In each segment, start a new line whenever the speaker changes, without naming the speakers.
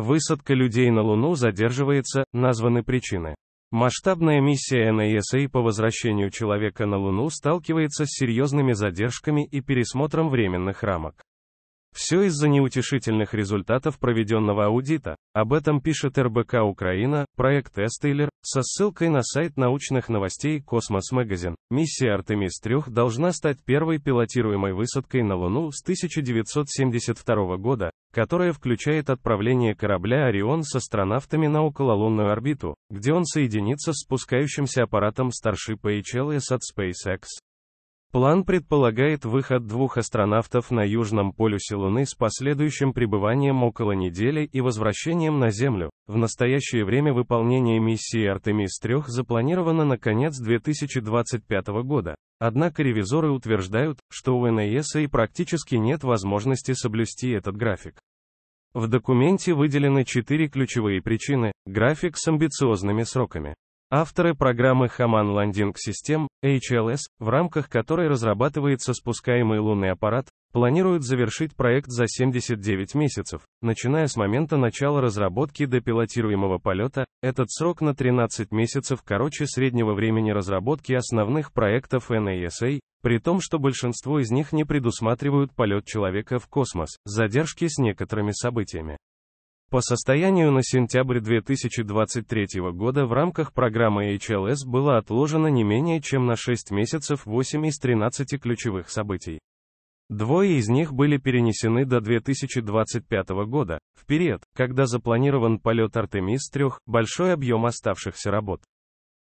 Высадка людей на Луну задерживается, названы причины. Масштабная миссия НАСА а по возвращению человека на Луну сталкивается с серьезными задержками и пересмотром временных рамок. Все из-за неутешительных результатов проведенного аудита. Об этом пишет РБК Украина, проект Эстейлер, со ссылкой на сайт научных новостей Космос Магазин. Миссия Артемис-3 должна стать первой пилотируемой высадкой на Луну с 1972 года, которая включает отправление корабля «Орион» с астронавтами на окололунную орбиту, где он соединится с спускающимся аппаратом Starship HLS от SpaceX. План предполагает выход двух астронавтов на Южном полюсе Луны с последующим пребыванием около недели и возвращением на Землю. В настоящее время выполнение миссии Артемис-3 запланировано на конец 2025 года. Однако ревизоры утверждают, что у НАСА и практически нет возможности соблюсти этот график. В документе выделены четыре ключевые причины, график с амбициозными сроками. Авторы программы Хаман Landing System, HLS, в рамках которой разрабатывается спускаемый лунный аппарат, планируют завершить проект за 79 месяцев, начиная с момента начала разработки до пилотируемого полета, этот срок на 13 месяцев короче среднего времени разработки основных проектов NASA, а а, при том, что большинство из них не предусматривают полет человека в космос, задержки с некоторыми событиями. По состоянию на сентябрь 2023 года в рамках программы HLS было отложено не менее чем на 6 месяцев 8 из 13 ключевых событий. Двое из них были перенесены до 2025 года, в период, когда запланирован полет Артемис-3, большой объем оставшихся работ.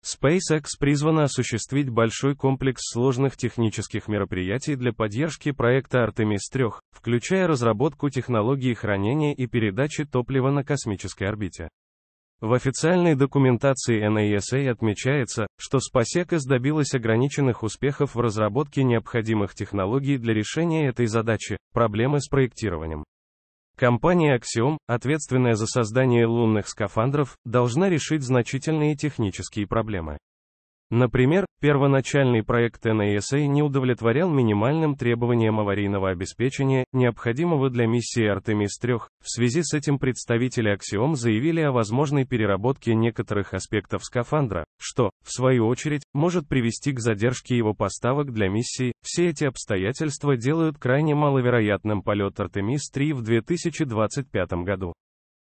SpaceX призвана осуществить большой комплекс сложных технических мероприятий для поддержки проекта Artemis 3, включая разработку технологии хранения и передачи топлива на космической орбите. В официальной документации NASA а а отмечается, что SpaceX добилась ограниченных успехов в разработке необходимых технологий для решения этой задачи, проблемы с проектированием. Компания Axiom, ответственная за создание лунных скафандров, должна решить значительные технические проблемы. Например, первоначальный проект NASA а а не удовлетворял минимальным требованиям аварийного обеспечения, необходимого для миссии Artemis-3. В связи с этим представители Axiom заявили о возможной переработке некоторых аспектов скафандра, что, в свою очередь, может привести к задержке его поставок для миссии. Все эти обстоятельства делают крайне маловероятным полет Artemis-3 в 2025 году.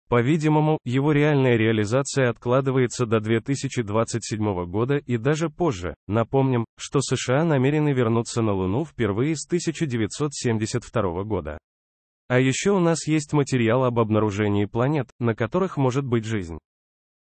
По-видимому, его реальная реализация откладывается до 2027 года и даже позже. Напомним, что США намерены вернуться на Луну впервые с 1972 года. А еще у нас есть материал об обнаружении планет, на которых может быть жизнь.